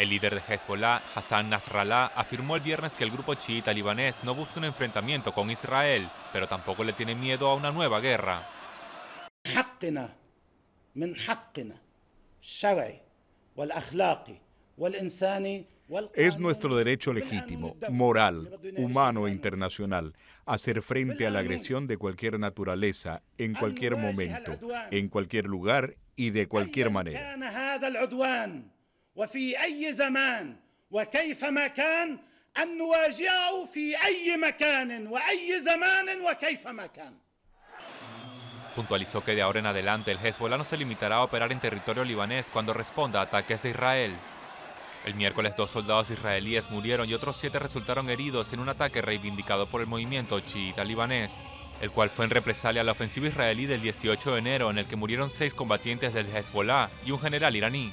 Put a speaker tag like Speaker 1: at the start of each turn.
Speaker 1: El líder de Hezbollah, Hassan Nasrallah, afirmó el viernes que el grupo chiita libanés no busca un enfrentamiento con Israel, pero tampoco le tiene miedo a una nueva guerra.
Speaker 2: Es nuestro derecho legítimo, moral, humano e internacional hacer frente a la agresión de cualquier naturaleza, en cualquier momento, en cualquier lugar y de cualquier manera.
Speaker 1: Puntualizó que de ahora en adelante el Hezbollah no se limitará a operar en territorio libanés cuando responda a ataques de Israel. El miércoles dos soldados israelíes murieron y otros siete resultaron heridos en un ataque reivindicado por el movimiento chiita libanés, el cual fue en represalia a la ofensiva israelí del 18 de enero en el que murieron seis combatientes del Hezbollah y un general iraní.